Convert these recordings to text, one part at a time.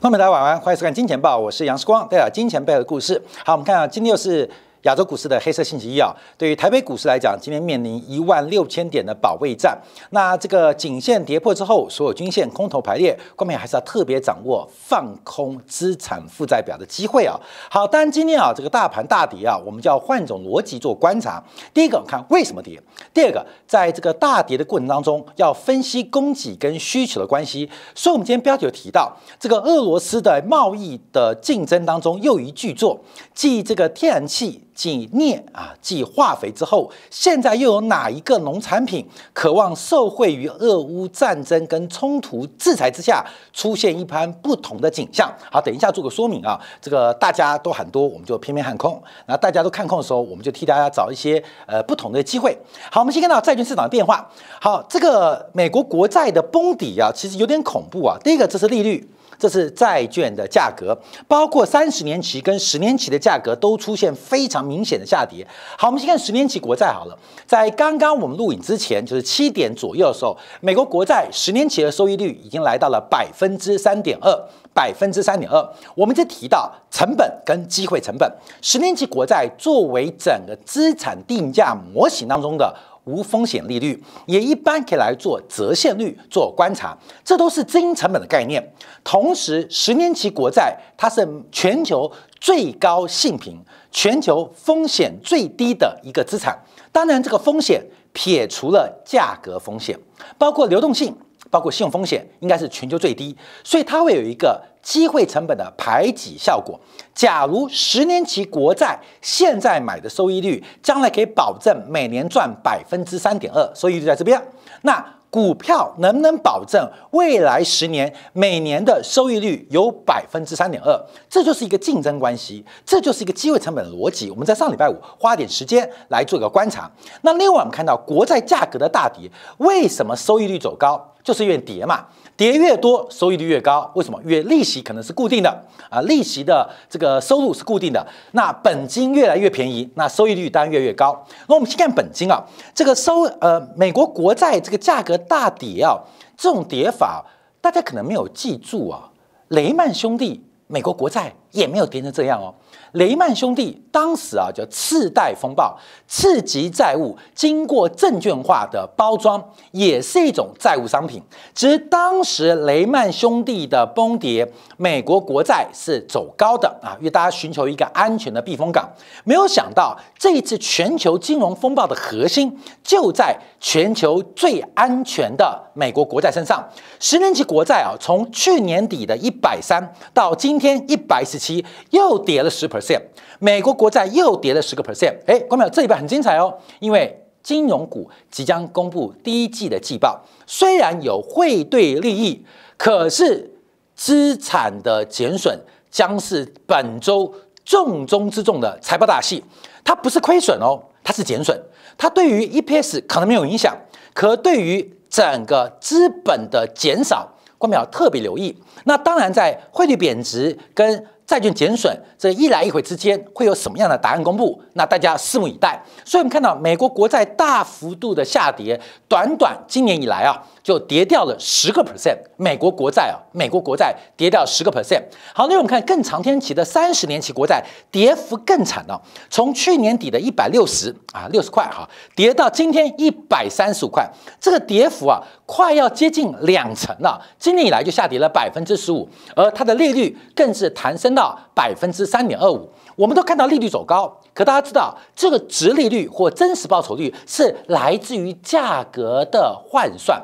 朋友们，大家晚安，欢迎收看《金钱报》，我是杨世光，带来《金钱背后的故事。好，我们看啊，今天又是。亚洲股市的黑色星期一啊，对于台北股市来讲，今天面临一万六千点的保卫战。那这个颈线跌破之后，所有均线空头排列，后面还是要特别掌握放空资产负债表的机会啊。好，当然今天啊，这个大盘大跌啊，我们就要换种逻辑做观察。第一个，我们看为什么跌；第二个，在这个大跌的过程当中，要分析供给跟需求的关系。所以，我们今天标题有提到，这个俄罗斯的贸易的竞争当中又一巨作，即这个天然气。继镍啊，继化肥之后，现在又有哪一个农产品渴望受惠于俄乌战争跟冲突制裁之下出现一盘不同的景象？好，等一下做个说明啊。这个大家都喊多，我们就偏偏喊空。那大家都看空的时候，我们就替大家找一些呃不同的机会。好，我们先看到债券市场的变化。好，这个美国国债的崩底啊，其实有点恐怖啊。第一个，这是利率。这是债券的价格，包括三十年期跟十年期的价格都出现非常明显的下跌。好，我们先看十年期国债好了，在刚刚我们录影之前，就是七点左右的时候，美国国债十年期的收益率已经来到了百分之三点二，百分之三点二。我们这提到成本跟机会成本，十年期国债作为整个资产定价模型当中的。无风险利率也一般可以来做折现率做观察，这都是资金成本的概念。同时，十年期国债它是全球最高性评、全球风险最低的一个资产。当然，这个风险撇除了价格风险，包括流动性、包括信用风险，应该是全球最低，所以它会有一个。机会成本的排挤效果，假如十年期国债现在买的收益率，将来可以保证每年赚百分之三点二收益率在这边，那股票能不能保证未来十年每年的收益率有百分之三点二？这就是一个竞争关系，这就是一个机会成本的逻辑。我们在上礼拜五花点时间来做一个观察。那另外我们看到国债价格的大跌，为什么收益率走高？就是越跌嘛，跌越多，收益率越高。为什么？为利息可能是固定的啊，利息的这个收入是固定的。那本金越来越便宜，那收益率当然越越高。那我们先看本金啊，这个收呃，美国国债这个价格大跌啊，这种跌法大家可能没有记住啊。雷曼兄弟美国国债也没有跌成这样哦。雷曼兄弟当时啊叫次贷风暴，次级债务经过证券化的包装，也是一种债务商品。其实当时雷曼兄弟的崩跌，美国国债是走高的啊，因为大家寻求一个安全的避风港。没有想到这一次全球金融风暴的核心就在全球最安全的美国国债身上。十年期国债啊，从去年底的一百三到今天一百十七，又跌了十 percent。percent，美国国债又跌了十个 percent，哎，朋友，这礼拜很精彩哦，因为金融股即将公布第一季的季报，虽然有汇兑利益，可是资产的减损将是本周重中之重的财报大戏。它不是亏损哦，它是减损，它对于 EPS 可能没有影响，可对于整个资本的减少，官淼特别留意。那当然，在汇率贬值跟债券减损这一来一回之间，会有什么样的答案公布？那大家拭目以待。所以，我们看到美国国债大幅度的下跌，短短今年以来啊。就跌掉了十个 percent，美国国债啊，美国国债跌掉十个 percent。好，那我们看更长天期的三十年期国债，跌幅更惨了，从去年底的一百六十啊，六十块哈，跌到今天一百三十五块，这个跌幅啊，快要接近两成了。今年以来就下跌了百分之十五，而它的利率更是弹升到百分之三点二五。我们都看到利率走高，可大家知道，这个值利率或真实报酬率是来自于价格的换算。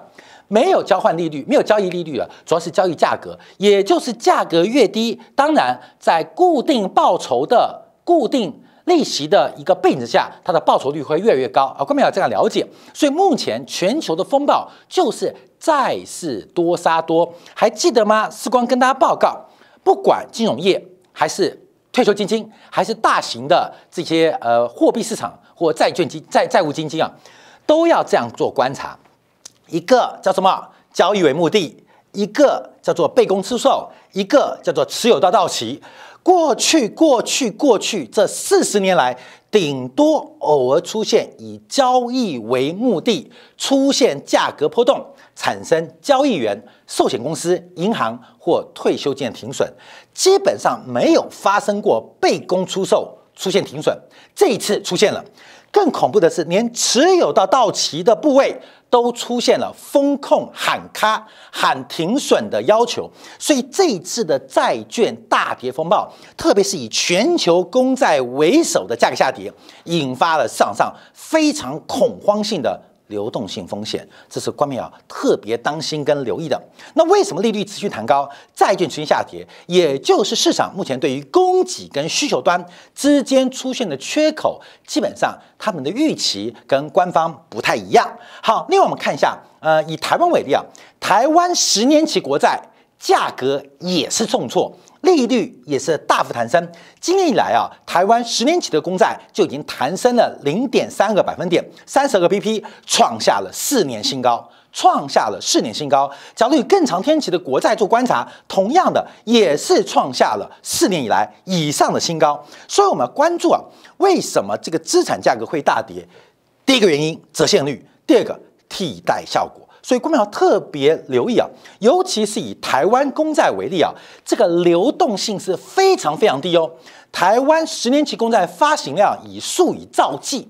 没有交换利率，没有交易利率了，主要是交易价格，也就是价格越低，当然在固定报酬的固定利息的一个背景下，它的报酬率会越来越高啊。各位要这样了解，所以目前全球的风暴就是债市多杀多，还记得吗？时光跟大家报告，不管金融业还是退休基金，还是大型的这些呃货币市场或债券金债债务基金啊，都要这样做观察。一个叫什么？交易为目的，一个叫做被公出售，一个叫做持有到到期。过去，过去，过去这四十年来，顶多偶尔出现以交易为目的，出现价格波动，产生交易员、寿险公司、银行或退休金停损，基本上没有发生过被公出售出现停损，这一次出现了。更恐怖的是，连持有到到期的部位都出现了风控喊卡、喊停损的要求。所以这次的债券大跌风暴，特别是以全球公债为首的价格下跌，引发了市场上非常恐慌性的。流动性风险，这是官民啊特别当心跟留意的。那为什么利率持续弹高，债券持续下跌？也就是市场目前对于供给跟需求端之间出现的缺口，基本上他们的预期跟官方不太一样。好，另外我们看一下，呃，以台湾为例啊，台湾十年期国债价格也是重挫。利率也是大幅弹升。今年以来啊，台湾十年期的公债就已经弹升了零点三个百分点，三十个 pp，创下了四年新高，创下了四年新高。假如以更长天期的国债做观察，同样的也是创下了四年以来以上的新高。所以我们要关注啊，为什么这个资产价格会大跌？第一个原因，折现率；第二个，替代效果。所以，股民要特别留意啊，尤其是以台湾公债为例啊，这个流动性是非常非常低哦。台湾十年期公债发行量以数以兆计，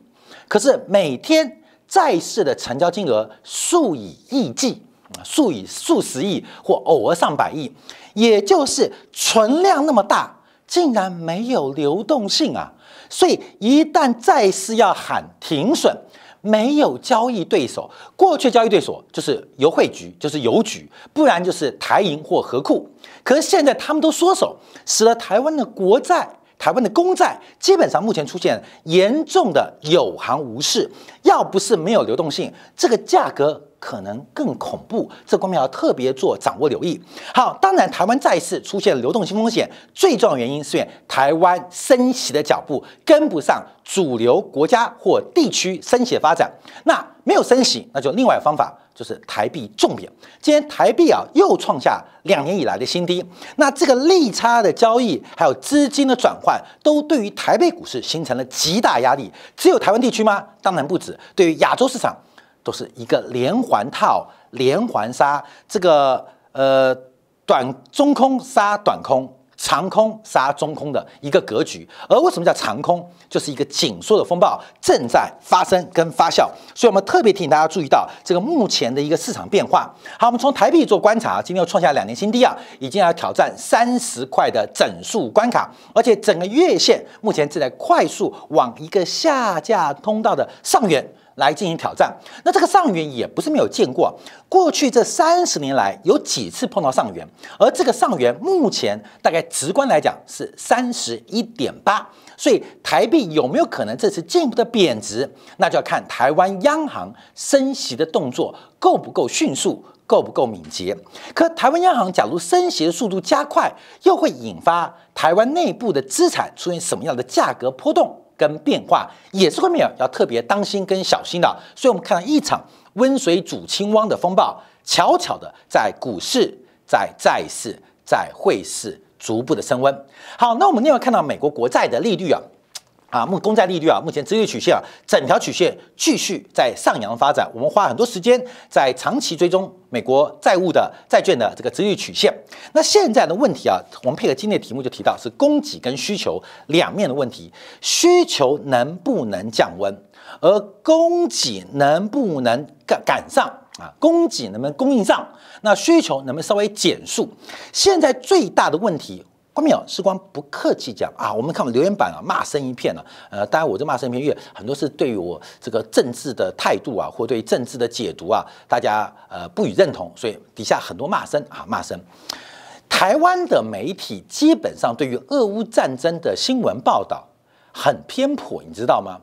可是每天债市的成交金额数以亿计，数以数十亿或偶尔上百亿，也就是存量那么大，竟然没有流动性啊！所以，一旦债市要喊停损。没有交易对手，过去交易对手就是邮汇局，就是邮局，不然就是台银或和库。可是现在他们都缩手，使得台湾的国债、台湾的公债基本上目前出现严重的有行无市。要不是没有流动性，这个价格。可能更恐怖，这方面要特别做掌握留意。好，当然台湾再次出现流动性风险，最重要原因是台湾升息的脚步跟不上主流国家或地区升息的发展。那没有升息，那就另外方法，就是台币重贬。今天台币啊又创下两年以来的新低，那这个利差的交易还有资金的转换，都对于台北股市形成了极大压力。只有台湾地区吗？当然不止，对于亚洲市场。都是一个连环套、连环杀，这个呃短中空杀短空、长空杀中空的一个格局。而为什么叫长空，就是一个紧缩的风暴正在发生跟发酵。所以我们特别提醒大家注意到这个目前的一个市场变化。好，我们从台币做观察，今天又创下两年新低啊，已经要挑战三十块的整数关卡，而且整个月线目前正在快速往一个下架通道的上缘。来进行挑战，那这个上元也不是没有见过。过去这三十年来，有几次碰到上元，而这个上元目前大概直观来讲是三十一点八，所以台币有没有可能这次进一步的贬值，那就要看台湾央行升息的动作够不够迅速，够不够敏捷。可台湾央行假如升息的速度加快，又会引发台湾内部的资产出现什么样的价格波动？跟变化也是会没有要特别当心跟小心的，所以我们看到一场温水煮青蛙的风暴，悄悄的在股市、在债市、在汇市逐步的升温。好，那我们另外看到美国国债的利率啊。啊，目公债利率啊，目前利率曲线啊，整条曲线继续在上扬发展。我们花很多时间在长期追踪美国债务的债券的这个利率曲线。那现在的问题啊，我们配合今天的题目就提到是供给跟需求两面的问题。需求能不能降温，而供给能不能赶赶上啊？供给能不能供应上？那需求能不能稍微减速？现在最大的问题。光明啊，时光不客气讲啊，我们看我留言板啊，骂声一片了。呃，当然我这骂声一片，因为很多是对于我这个政治的态度啊，或对政治的解读啊，大家呃不予认同，所以底下很多骂声啊，骂声。台湾的媒体基本上对于俄乌战争的新闻报道很偏颇，你知道吗？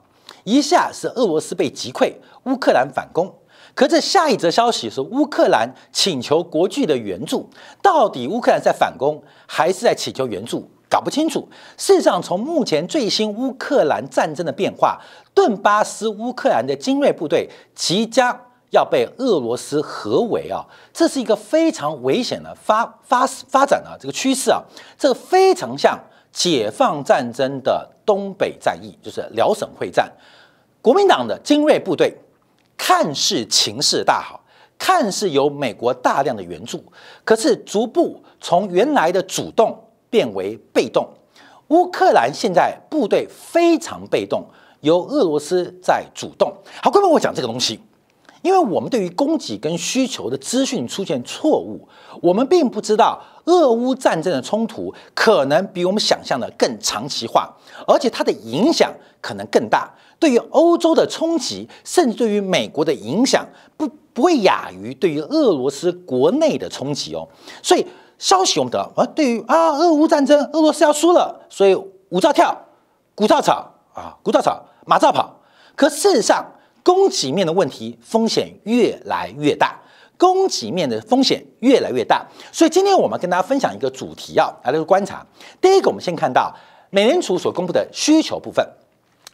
一下是俄罗斯被击溃，乌克兰反攻。可这下一则消息是乌克兰请求国际的援助，到底乌克兰在反攻还是在请求援助，搞不清楚。事实上，从目前最新乌克兰战争的变化，顿巴斯乌克兰的精锐部队即将要被俄罗斯合围啊，这是一个非常危险的发发发展啊，这个趋势啊，这非常像解放战争的东北战役，就是辽沈会战，国民党的精锐部队。看似情势大好，看似有美国大量的援助，可是逐步从原来的主动变为被动。乌克兰现在部队非常被动，由俄罗斯在主动。好，各位，我讲这个东西？因为我们对于供给跟需求的资讯出现错误，我们并不知道，俄乌战争的冲突可能比我们想象的更长期化，而且它的影响可能更大。对于欧洲的冲击，甚至对于美国的影响，不不会亚于对于俄罗斯国内的冲击哦。所以消息我们得到，啊，对于啊俄乌战争，俄罗斯要输了，所以股照跳，股照炒啊，股照炒，马照跑。可事实上，供给面的问题风险越来越大，供给面的风险越来越大。所以今天我们跟大家分享一个主题，要来一个观察。第一个，我们先看到美联储所公布的需求部分。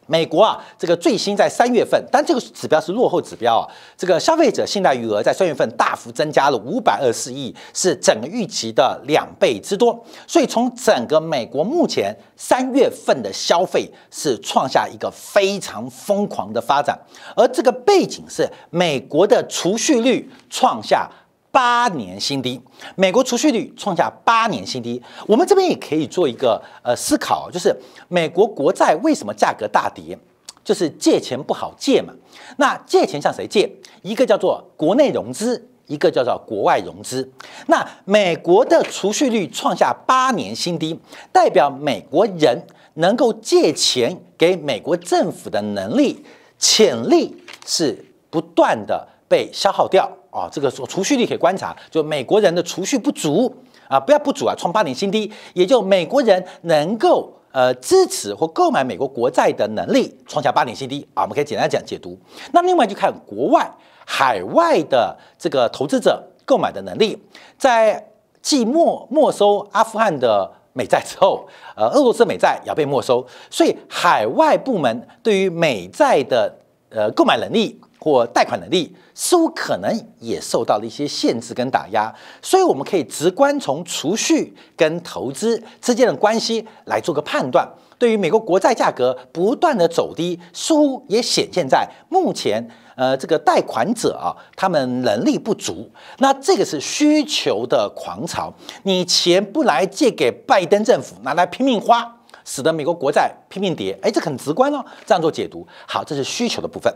美国啊，这个最新在三月份，但这个指标是落后指标啊。这个消费者信贷余额在三月份大幅增加了五百二十亿，是整个预期的两倍之多。所以从整个美国目前三月份的消费是创下一个非常疯狂的发展，而这个背景是美国的储蓄率创下。八年新低，美国储蓄率创下八年新低。我们这边也可以做一个呃思考，就是美国国债为什么价格大跌？就是借钱不好借嘛。那借钱向谁借？一个叫做国内融资，一个叫做国外融资。那美国的储蓄率创下八年新低，代表美国人能够借钱给美国政府的能力潜力是不断的。被消耗掉啊！这个储蓄率可以观察，就美国人的储蓄不足啊，不要不足啊，创八年新低，也就美国人能够呃支持或购买美国国债的能力创下八年新低啊！我们可以简单讲解读。那另外就看国外海外的这个投资者购买的能力，在即没没收阿富汗的美债之后，呃，俄罗斯美债也要被没收，所以海外部门对于美债的呃购买能力。或贷款能力似乎可能也受到了一些限制跟打压，所以我们可以直观从储蓄跟投资之间的关系来做个判断。对于美国国债价格不断的走低，似乎也显现在目前呃这个贷款者啊，他们能力不足。那这个是需求的狂潮，你钱不来借给拜登政府，拿来拼命花，使得美国国债拼命跌。哎，这很直观哦，这样做解读好，这是需求的部分。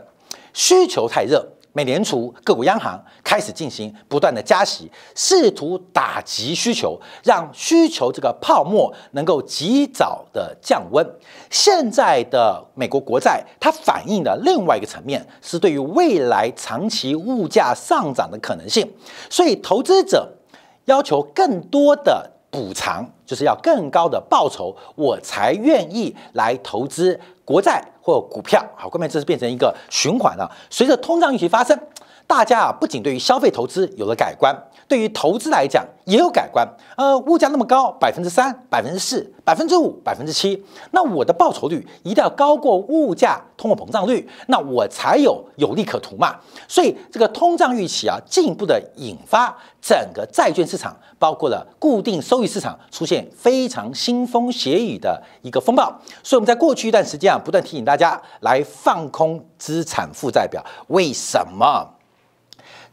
需求太热，美联储、各国央行开始进行不断的加息，试图打击需求，让需求这个泡沫能够及早的降温。现在的美国国债，它反映的另外一个层面是对于未来长期物价上涨的可能性，所以投资者要求更多的补偿，就是要更高的报酬，我才愿意来投资。国债或股票，好，后面这是变成一个循环了。随着通胀预期发生，大家啊，不仅对于消费投资有了改观。对于投资来讲，也有改观。呃，物价那么高，百分之三、百分之四、百分之五、百分之七，那我的报酬率一定要高过物价通货膨胀率，那我才有有利可图嘛。所以这个通胀预期啊，进一步的引发整个债券市场，包括了固定收益市场出现非常腥风血雨的一个风暴。所以我们在过去一段时间啊，不断提醒大家来放空资产负债表，为什么？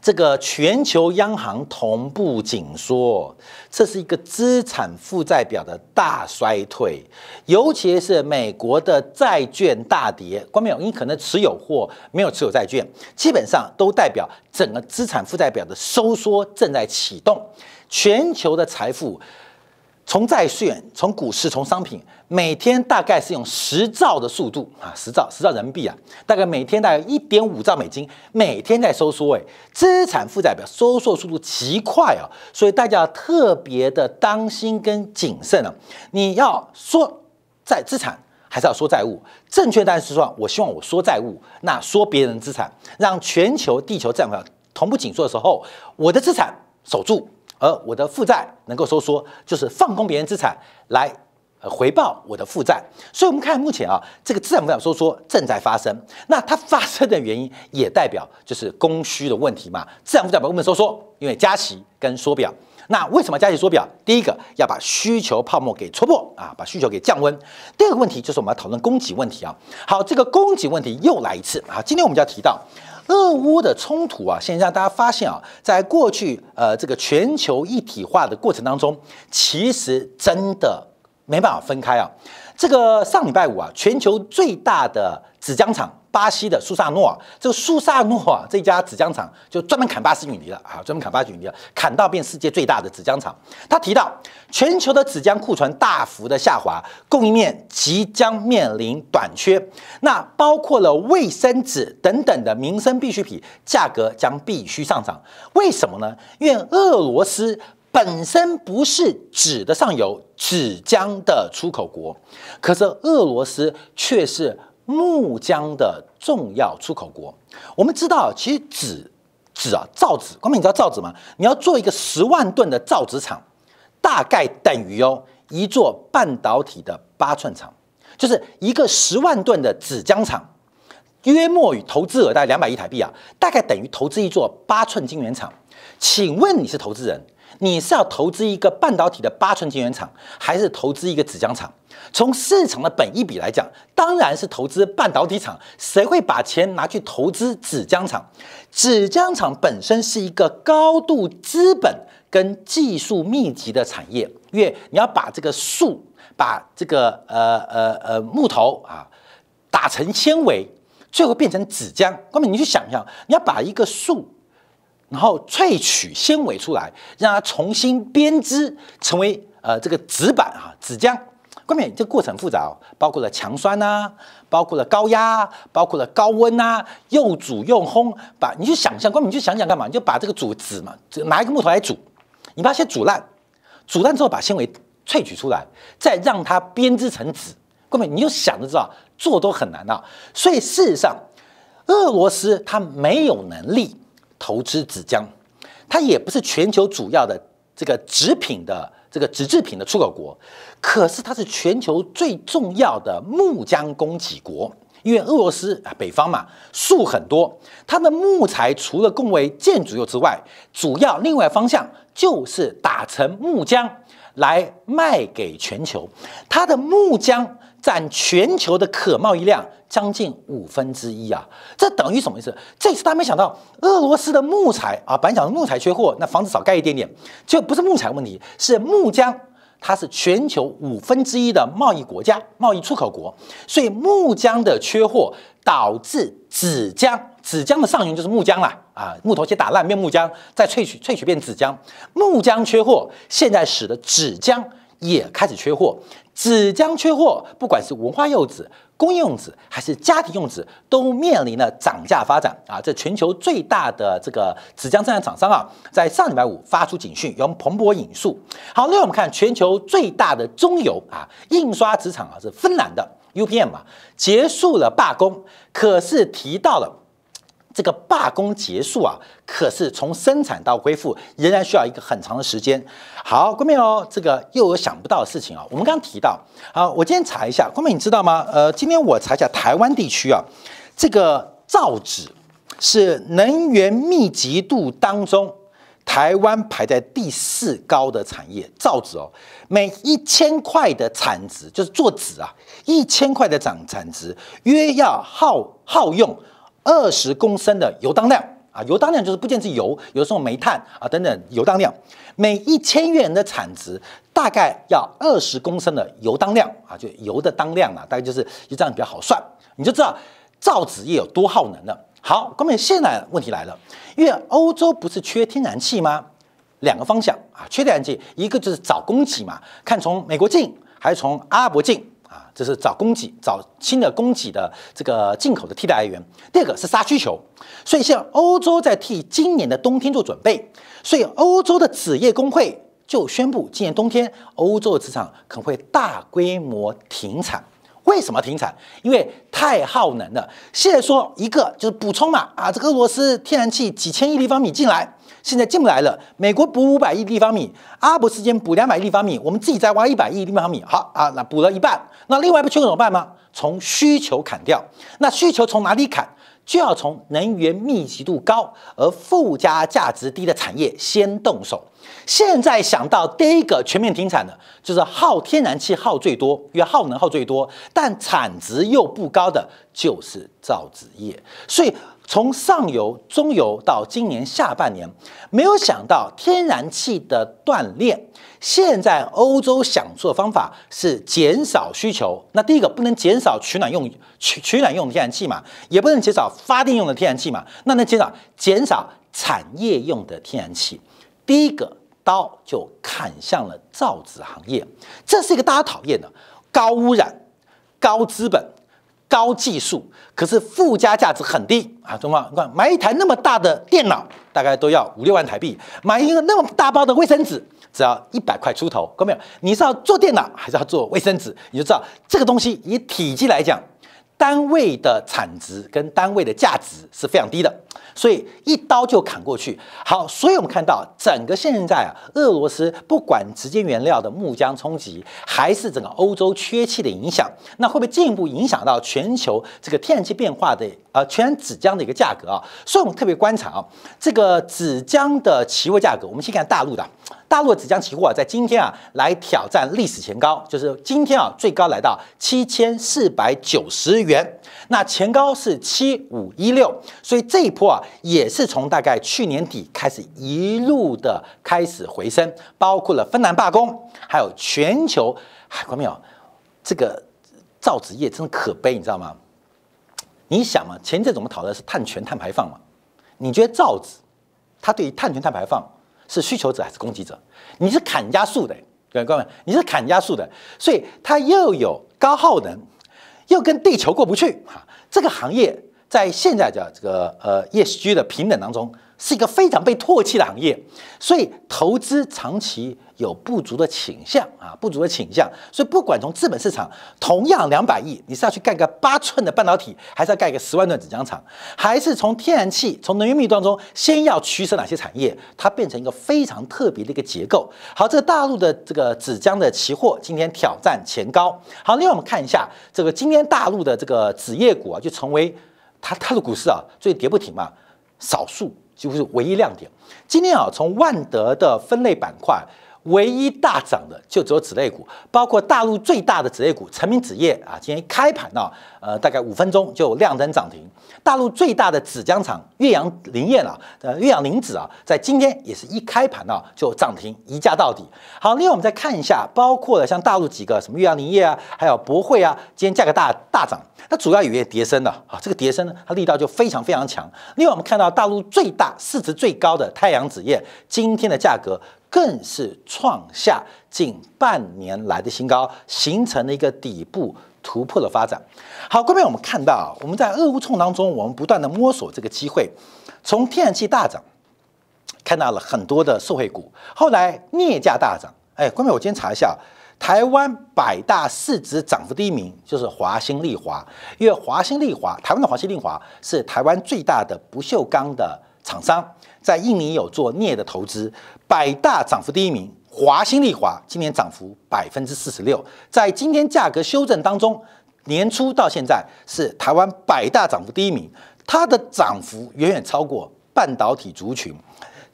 这个全球央行同步紧缩，这是一个资产负债表的大衰退，尤其是美国的债券大跌。有没有？你可能持有或没有持有债券，基本上都代表整个资产负债表的收缩正在启动，全球的财富。从债券、从股市、从商品，每天大概是用十兆的速度啊，十兆、十兆人民币啊，大概每天大概一点五兆美金，每天在收缩，哎，资产负债表收缩速度极快啊，所以大家特别的当心跟谨慎啊。你要说在资产，还是要说债务？正确答案是说，我希望我说债务，那说别人资产，让全球地球在同步紧缩的时候，我的资产守住。而我的负债能够收缩，就是放空别人资产来回报我的负债。所以，我们看目前啊，这个资产负债收缩正在发生。那它发生的原因，也代表就是供需的问题嘛。资产负债表部分收缩，因为加息跟缩表。那为什么加息缩表？第一个要把需求泡沫给戳破啊，把需求给降温。第二个问题就是我们要讨论供给问题啊。好，这个供给问题又来一次啊。今天我们就要提到。俄乌的冲突啊，在让大家发现啊，在过去呃这个全球一体化的过程当中，其实真的没办法分开啊。这个上礼拜五啊，全球最大的纸浆厂。巴西的苏萨诺，这个苏萨诺这家纸浆厂就专门砍巴西女尼了啊，专门砍巴西女尼了，砍到变世界最大的纸浆厂。他提到，全球的纸浆库存大幅的下滑，供应链即将面临短缺，那包括了卫生纸等等的民生必需品价格将必须上涨。为什么呢？因为俄罗斯本身不是纸的上游纸浆的出口国，可是俄罗斯却是。木浆的重要出口国，我们知道，其实纸纸啊，造纸，光明，你知道造纸吗？你要做一个十万吨的造纸厂，大概等于哦一座半导体的八寸厂，就是一个十万吨的纸浆厂，约莫与投资额大概两百亿台币啊，大概等于投资一座八寸晶圆厂。请问你是投资人？你是要投资一个半导体的八寸晶圆厂，还是投资一个纸浆厂？从市场的本意比来讲，当然是投资半导体厂。谁会把钱拿去投资纸浆厂？纸浆厂本身是一个高度资本跟技术密集的产业，因为你要把这个树，把这个呃呃呃木头啊打成纤维，最后变成纸浆。那么你去想一下，你要把一个树。然后萃取纤维出来，让它重新编织成为呃这个纸板啊纸浆。关美，这过程复杂哦，包括了强酸呐，包括了高压，包括了高温呐，又煮又烘。把你就想象，关键你就想想干嘛？你就把这个煮纸嘛，拿一个木头来煮，你把它先煮烂，煮烂之后把纤维萃取出来，再让它编织成纸。关美，你就想着知道做都很难呐。所以事实上，俄罗斯它没有能力。投资纸浆，它也不是全球主要的这个纸品的这个纸制品的出口国，可是它是全球最重要的木浆供给国。因为俄罗斯啊，北方嘛，树很多，它的木材除了供为建筑用之外，主要另外方向就是打成木浆来卖给全球。它的木浆占全球的可贸易量。将近五分之一啊，这等于什么意思？这次他没想到，俄罗斯的木材啊，本来讲木材缺货，那房子少盖一点点，就不是木材问题，是木浆。它是全球五分之一的贸易国家，贸易出口国，所以木浆的缺货导致纸浆，纸浆的上游就是木浆了啊。木头先打烂变木浆，再萃取萃取变纸浆。木浆缺货，现在使得纸浆也开始缺货。纸浆缺货，不管是文化用纸、工业用纸还是家庭用纸，都面临了涨价发展啊！这全球最大的这个纸浆生产厂商啊，在上礼拜五发出警讯，由彭博引述。好，另外我们看全球最大的中游啊印刷纸厂啊，是芬兰的 UPM 啊，结束了罢工，可是提到了。这个罢工结束啊，可是从生产到恢复仍然需要一个很长的时间。好，郭明哦，这个又有想不到的事情啊。我们刚刚提到啊，我今天查一下，郭明你知道吗？呃，今天我查一下台湾地区啊，这个造纸是能源密集度当中台湾排在第四高的产业。造纸哦，每一千块的产值就是做纸啊，一千块的涨产值约要耗耗用。二十公升的油当量啊，油当量就是不见是油，有的时候煤炭啊等等油当量，每一千元的产值大概要二十公升的油当量啊，就油的当量啊，大概就是就这样比较好算，你就知道造纸业有多耗能了。好，关于现在问题来了，因为欧洲不是缺天然气吗？两个方向啊，缺天然气，一个就是找供给嘛，看从美国进还是从阿拉伯进。就是找供给，找新的供给的这个进口的替代来源。第二个是杀需求，所以像欧洲在替今年的冬天做准备，所以欧洲的纸业工会就宣布，今年冬天欧洲的纸厂可能会大规模停产。为什么停产？因为太耗能了。现在说一个就是补充嘛，啊，这个俄罗斯天然气几千亿立方米进来，现在进不来了。美国补五百亿立方米，阿伯之间补两百立方米，我们自己再挖一百亿立方米，好啊，那补了一半。那另外一缺分怎么办吗？从需求砍掉。那需求从哪里砍？就要从能源密集度高而附加价值低的产业先动手。现在想到第一个全面停产的，就是耗天然气耗最多、约耗能耗最多，但产值又不高的，就是造纸业。所以从上游、中游到今年下半年，没有想到天然气的断炼。现在欧洲想做的方法是减少需求。那第一个不能减少取暖用、取取暖用的天然气嘛，也不能减少发电用的天然气嘛，那能减少减少产业用的天然气。第一个。刀就砍向了造纸行业，这是一个大家讨厌的高污染、高资本、高技术，可是附加价值很低啊！中方，你看买一台那么大的电脑，大概都要五六万台币，买一个那么大包的卫生纸，只要一百块出头，各位，你是要做电脑还是要做卫生纸？你就知道这个东西以体积来讲。单位的产值跟单位的价值是非常低的，所以一刀就砍过去。好，所以我们看到整个现在啊，俄罗斯不管直接原料的木浆冲击，还是整个欧洲缺气的影响，那会不会进一步影响到全球这个天然气变化的啊，全纸浆的一个价格啊？所以我们特别观察啊，这个纸浆的期货价格，我们先看大陆的。大陆的纸浆期货啊，在今天啊来挑战历史前高，就是今天啊最高来到七千四百九十元，那前高是七五一六，所以这一波啊也是从大概去年底开始一路的开始回升，包括了芬兰罢工，还有全球海关没有这个造纸业真的可悲，你知道吗？你想嘛，前阵子我们讨论的是碳权、碳排放嘛，你觉得造纸它对于碳权、碳排放？是需求者还是供给者？你是砍压数的，各位，你是砍压数的，所以它又有高耗能，又跟地球过不去啊！这个行业。在现在的这个呃，业绩的平等当中，是一个非常被唾弃的行业，所以投资长期有不足的倾向啊，不足的倾向。所以不管从资本市场，同样两百亿，你是要去盖个八寸的半导体，还是要盖个十万吨纸浆厂，还是从天然气、从能源密度当中，先要取舍哪些产业，它变成一个非常特别的一个结构。好，这个大陆的这个纸浆的期货今天挑战前高。好，另外我们看一下这个今天大陆的这个纸业股啊，就成为。它它的股市啊，最跌不停嘛，少数几乎是唯一亮点。今天啊，从万德的分类板块。唯一大涨的就只有纸类股，包括大陆最大的纸类股成名纸业啊，今天一开盘呢，呃，大概五分钟就亮灯涨停。大陆最大的纸浆厂岳阳林业啊，呃，岳阳林纸啊，在今天也是一开盘啊就涨停，一价到底。好，另外我们再看一下，包括了像大陆几个什么岳阳林业啊，还有博汇啊，今天价格大大涨，它主要有些叠升的啊，这个叠升呢，它力道就非常非常强。另外我们看到大陆最大市值最高的太阳纸业，今天的价格。更是创下近半年来的新高，形成了一个底部突破的发展。好，各位，我们看到我们在俄乌冲当中，我们不断的摸索这个机会。从天然气大涨，看到了很多的社会股。后来镍价大涨，哎，各位，我今天查一下，台湾百大市值涨幅第一名就是华兴丽华，因为华兴丽华，台湾的华兴丽华是台湾最大的不锈钢的厂商，在印尼有做镍的投资。百大涨幅第一名，华兴丽华今年涨幅百分之四十六，在今天价格修正当中，年初到现在是台湾百大涨幅第一名，它的涨幅远远超过半导体族群。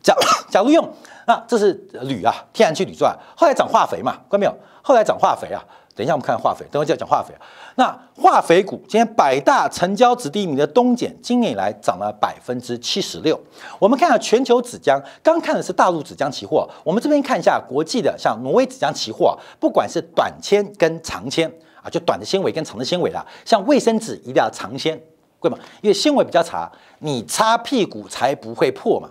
假 假如用，那这是铝啊，天然气铝钻，后来涨化肥嘛，看到没有？后来涨化肥啊。等一下，我们看化肥。等会就要讲化肥。那化肥股今天百大成交值第一名的东碱，今年以来涨了百分之七十六。我们看下全球纸浆，刚看的是大陆纸浆期货，我们这边看一下国际的，像挪威纸浆期货，不管是短纤跟长纤啊，就短的纤维跟长的纤维啦。像卫生纸一定要长纤，贵吗？因为纤维比较长，你擦屁股才不会破嘛。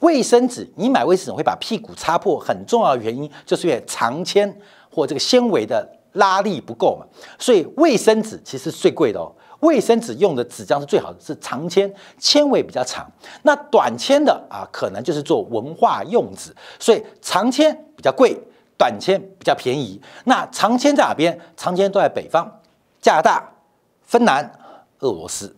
卫生纸你买卫生纸会把屁股擦破，很重要的原因就是因为长纤或这个纤维的。拉力不够嘛，所以卫生纸其实最贵的哦。卫生纸用的纸张是最好的，是长纤，纤维比较长。那短纤的啊，可能就是做文化用纸，所以长纤比较贵，短纤比较便宜。那长纤在哪边？长纤都在北方，加拿大、芬兰、俄罗斯；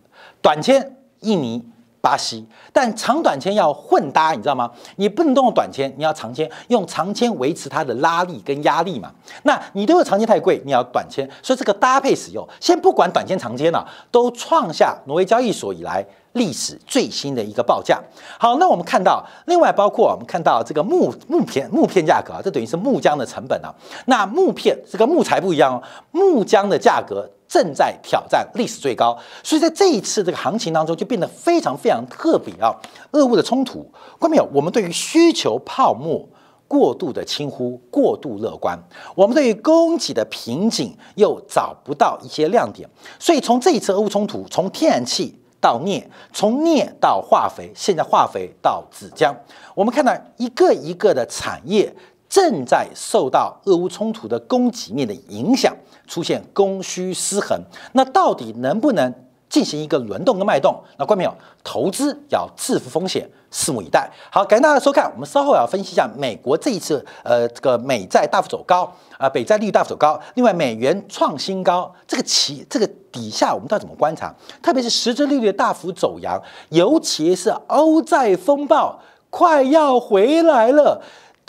短纤印尼。巴西，但长短签要混搭，你知道吗？你不能动用短签，你要长签，用长签维持它的拉力跟压力嘛。那你都有长签太贵，你要短签，所以这个搭配使用。先不管短签长签呢，都创下挪威交易所以来历史最新的一个报价。好，那我们看到另外包括我们看到这个木木片木片价格啊，这等于是木浆的成本啊。那木片这个木材不一样哦，木浆的价格。正在挑战历史最高，所以在这一次这个行情当中就变得非常非常特别啊！俄乌的冲突，关键友，我们对于需求泡沫过度的轻忽、过度乐观，我们对于供给的瓶颈又找不到一些亮点，所以从这一次俄乌冲突，从天然气到镍，从镍到化肥，现在化肥到纸浆，我们看到一个一个的产业。正在受到俄乌冲突的供给面的影响，出现供需失衡。那到底能不能进行一个轮动跟脉动？那关朋有投资要自负风险，拭目以待。好，感谢大家的收看。我们稍后要分析一下美国这一次，呃，这个美债大幅走高，啊，北债利率大幅走高，另外美元创新高，这个其这个底下我们到底怎么观察？特别是十只利率大幅走扬，尤其是欧债风暴快要回来了。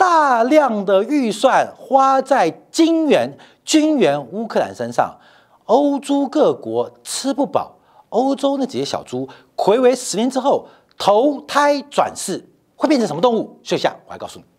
大量的预算花在金元、军援乌克兰身上，欧洲各国吃不饱。欧洲那几些小猪，回违十年之后投胎转世会变成什么动物？秀下，我来告诉你。